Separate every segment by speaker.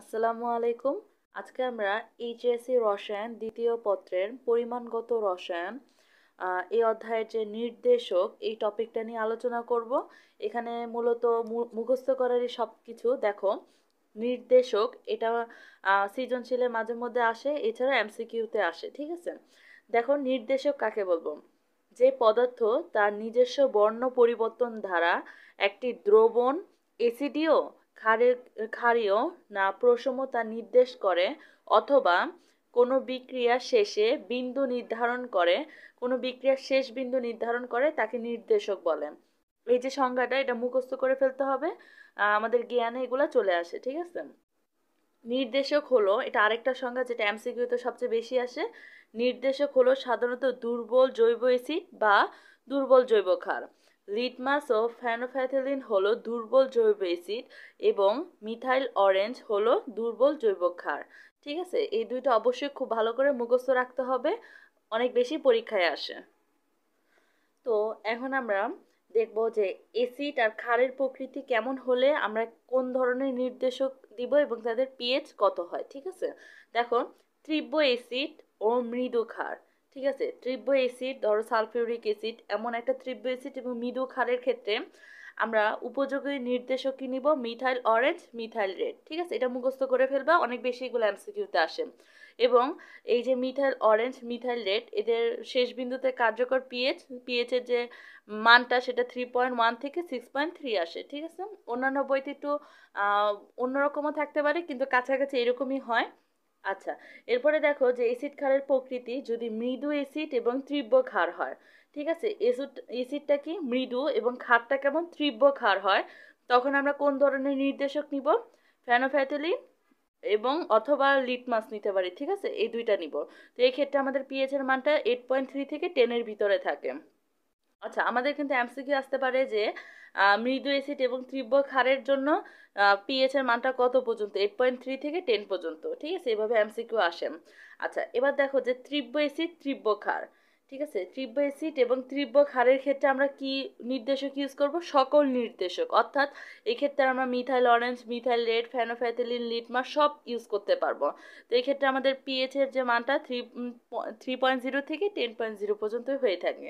Speaker 1: আসসালামু আলাইকুম আজকে আমরা এইচএসসি রসায়ন দ্বিতীয় পত্রের পরিমাণগত রসায়ন এই অধ্যায়ের যে নির্দেশক এই টপিকটা নিয়ে আলোচনা করব এখানে মূলত মুখস্থ করারই সব কিছু দেখো নির্দেশক এটা সৃজনশীলের মাঝে মধ্যে আসে এছাড়া এমসিকিউতে আসে ঠিক আছে দেখো নির্দেশক কাকে বলবো যে পদার্থ তার নিজস্ব বর্ণ পরিবর্তন দ্বারা একটি দ্রবণ এসিডিও ক্ষারীয় না প্রশমতা নির্দেশ করে অথবা কোনো বিক্রিয়া শেষে বিন্দু নির্ধারণ করে কোনো বিক্রিয়ার শেষ বিন্দু নির্ধারণ করে তাকে নির্দেশক বলে এই যে সংজ্ঞাটা এটা মুখস্থ করে ফেলতে হবে আমাদের জ্ঞানে এগুলো চলে আসে ঠিক আছে নির্দেশক হলো এটা আরেকটা সংজ্ঞা যেটা এমসিকিউতে সবচেয়ে বেশি আসে নির্দেশক হলো সাধারণত দুর্বল জৈব এসিড বা দুর্বল জৈব ক্ষার লিটমাস ও ফ্যানোফ্যাথেলিন হল দুর্বল জৈব এসিড এবং মিথাইল অরেঞ্জ হল দুর্বল জৈব ক্ষার ঠিক আছে এই দুইটা অবশ্যই খুব ভালো করে মুখস্থ রাখতে হবে অনেক বেশি পরীক্ষায় আসে তো এখন আমরা দেখব যে এসিড আর ক্ষারের প্রকৃতি কেমন হলে আমরা কোন ধরনের নির্দেশক দিব এবং তাদের পিএইচ কত হয় ঠিক আছে দেখো তীব্র এসিড ও মৃদু ক্ষার ঠিক আছে তীব্র অ্যাসিড ধরো সালফিউরিক অ্যাসিড এমন একটা তীব্র অ্যাসিড এবং মৃদু খারের ক্ষেত্রে আমরা উপযোগী নির্দেশক কি নিব মিথাইল অরেঞ্জ মিথাইল রেড ঠিক আছে এটা মুখস্থ করে ফেলবা অনেক বেশি এগুলো এমসিকিউতে আসে এবং এই যে মিথাইল অরেঞ্জ মিথাইল রেড এদের শেষ বিন্দুতে কার্যকর পিএইচ পিএইচের যে মানটা সেটা থ্রি পয়েন্ট ওয়ান থেকে সিক্স পয়েন্ট থ্রি আসে ঠিক আছে অন্যান্য বইতে একটু অন্যরকমও থাকতে পারে কিন্তু কাছাকাছি এরকমই হয় আচ্ছা এরপরে দেখো যে এসিড ক্ষারের প্রকৃতি যদি মৃদু এসিড এবং তীব্র ক্ষার হয় ঠিক আছে এসিড এসিডটা কি মৃদু এবং ক্ষারটা কেমন তীব্র ক্ষার হয় তখন আমরা কোন ধরনের নির্দেশক নিব ফ্যানোফ্যাটেলি এবং অথবা লিটমাস নিতে পারি ঠিক আছে এই দুইটা নিব তো এই ক্ষেত্রে আমাদের পিএইচের মানটা এইট পয়েন্ট থ্রি থেকে টেনের ভিতরে থাকে আচ্ছা আমাদের কিন্তু এমসিকিউ আসতে পারে যে মৃদু অ্যাসিড এবং তীব্র খারের জন্য পিএইচ এর মানটা কত পর্যন্ত এইট পয়েন্ট থ্রি থেকে টেন পর্যন্ত ঠিক আছে এভাবে এমসিকিউ আসে আচ্ছা এবার দেখো যে তীব্র অ্যাসিড তীব্র খার ঠিক আছে তীব্র এসিড এবং তীব্র ক্ষারের ক্ষেত্রে আমরা কি নির্দেশক ইউজ করব সকল নির্দেশক অর্থাৎ এক্ষেত্রে আমরা methyl orange methyl red phenolphthalein litmus সব ইউজ করতে পারবো তো এক্ষেত্রে আমাদের এর যে মানটা থ্রি থ্রি পয়েন্ট জিরো থেকে টেন পয়েন্ট জিরো পর্যন্ত হয়ে থাকে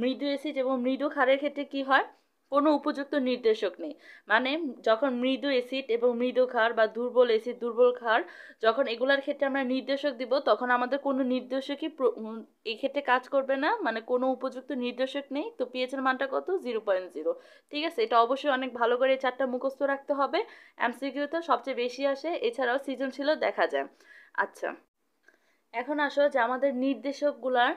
Speaker 1: মৃদু এসিড এবং মৃদু ক্ষারের ক্ষেত্রে কি হয় কোনো উপযুক্ত নির্দেশক নেই মানে যখন মৃদু অ্যাসিড এবং মৃদু ক্ষার বা দুর্বল অ্যাসিড দুর্বল ক্ষার যখন এগুলার ক্ষেত্রে আমরা নির্দেশক দিব তখন আমাদের কোনো নির্দেশকই এক্ষেত্রে কাজ করবে না মানে কোনো উপযুক্ত নির্দেশক নেই তো পিএইচের মানটা কত জিরো পয়েন্ট জিরো ঠিক আছে এটা অবশ্যই অনেক ভালো করে এই চারটা মুখস্থ রাখতে হবে তো সবচেয়ে বেশি আসে এছাড়াও সৃজনশীলও দেখা যায় আচ্ছা এখন আসো যে আমাদের নির্দেশকগুলার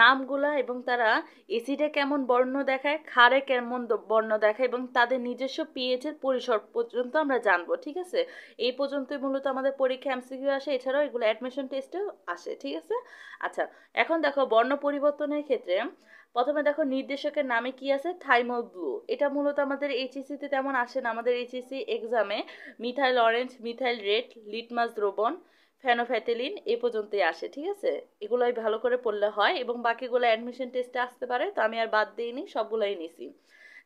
Speaker 1: নামগুলা এবং তারা এসিডে কেমন বর্ণ দেখায় খারে কেমন বর্ণ দেখায় এবং তাদের নিজস্ব পিএইচের পরিসর পর্যন্ত আমরা জানবো ঠিক আছে এই পর্যন্তই মূলত আমাদের পরীক্ষা এমসিকিউ আসে এছাড়াও এগুলো অ্যাডমিশন টেস্টেও আসে ঠিক আছে আচ্ছা এখন দেখো বর্ণ পরিবর্তনের ক্ষেত্রে প্রথমে দেখো নির্দেশকের নামে কি আছে থাইমল ব্লু এটা মূলত আমাদের এইচএসিতে e তেমন আসে না আমাদের এইচএসি এক্সামে methyl orange methyl red litmus দ্রবণ ফ্যানোফ্যাটেলিন এ পর্যন্তই আসে ঠিক আছে এগুলোই ভালো করে পড়লে হয় এবং বাকিগুলো অ্যাডমিশন টেস্টে আসতে পারে তো আমি আর বাদ দিইনি সবগুলোই নিছি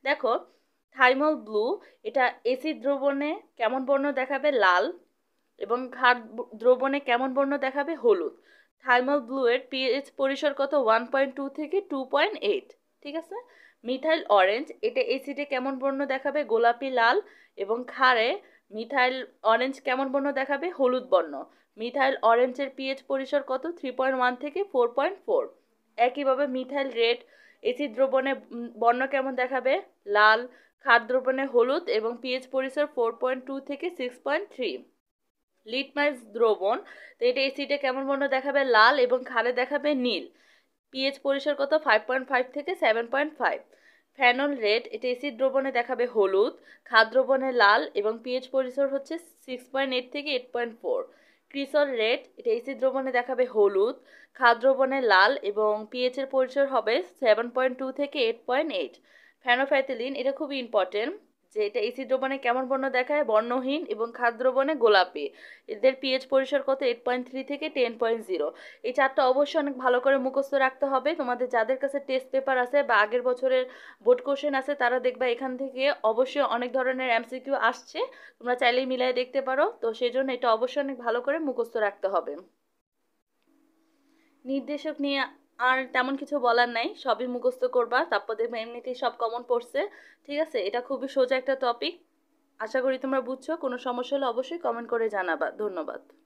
Speaker 1: দেখো থাইমল ব্লু এটা এসিড দ্রবণে কেমন বর্ণ দেখাবে লাল এবং ঘাট দ্রবণে কেমন বর্ণ দেখাবে হলুদ থাইমল ব্লুয়ের পিএইচ পরিসর কত ওয়ান পয়েন্ট টু থেকে টু পয়েন্ট এইট ঠিক আছে মিথাইল অরেঞ্জ এটা এসিডে কেমন বর্ণ দেখাবে গোলাপি লাল এবং খারে মিথাইল অরেঞ্জ কেমন বর্ণ দেখাবে হলুদ বর্ণ মিথাইল অরেঞ্জের পিএইচ পরিসর কত থ্রি পয়েন্ট ওয়ান থেকে ফোর পয়েন্ট ফোর একইভাবে মিথাইল রেড এসিড দ্রবণে বর্ণ কেমন দেখাবে লাল খাদ দ্রবণে হলুদ এবং পিএইচ পরিসর ফোর পয়েন্ট টু থেকে সিক্স পয়েন্ট থ্রি লিটমাইস দ্রবণ তো এটা এসিডে কেমন বর্ণ দেখাবে লাল এবং খারে দেখাবে নীল পিএইচ পরিসর কত ফাইভ পয়েন্ট ফাইভ থেকে seven point five phenol red এটা এসিড দ্রবণে দেখাবে হলুদ খাদ দ্রবণে লাল এবং পিএইচ পরিসর হচ্ছে সিক্স পয়েন্ট এইট থেকে eight point four cresol red এটা এসি দ্রবণে দেখাবে হলুদ খাদ্রবণে লাল এবং এর পরিচয় হবে সেভেন পয়েন্ট টু থেকে এইট পয়েন্ট এইট ফ্যানোফ্যাথিলিন এটা খুবই ইম্পর্টেন্ট যে এটা দ্রবণে কেমন বর্ণ দেখায় বর্ণহীন এবং খাদ্রবণে গোলাপি এদের পিএইচ পরিসর কত এইট পয়েন্ট থ্রি থেকে টেন পয়েন্ট জিরো এই চারটা অবশ্যই অনেক ভালো করে মুখস্থ রাখতে হবে তোমাদের যাদের কাছে টেস্ট পেপার আছে বা আগের বছরের বোর্ড কোশ্চেন আছে তারা দেখবা এখান থেকে অবশ্যই অনেক ধরনের এমসিকিউ আসছে তোমরা চাইলেই মিলাই দেখতে পারো তো সেই জন্য এটা অবশ্যই অনেক ভালো করে মুখস্থ রাখতে হবে নির্দেশক নিয়ে আর তেমন কিছু বলার নাই সবই মুখস্থ করবা তারপর দেখবে এমনিতেই সব কমন পড়ছে ঠিক আছে এটা খুবই সোজা একটা টপিক আশা করি তোমরা বুঝছো কোনো সমস্যা হলে অবশ্যই কমেন্ট করে জানাবা ধন্যবাদ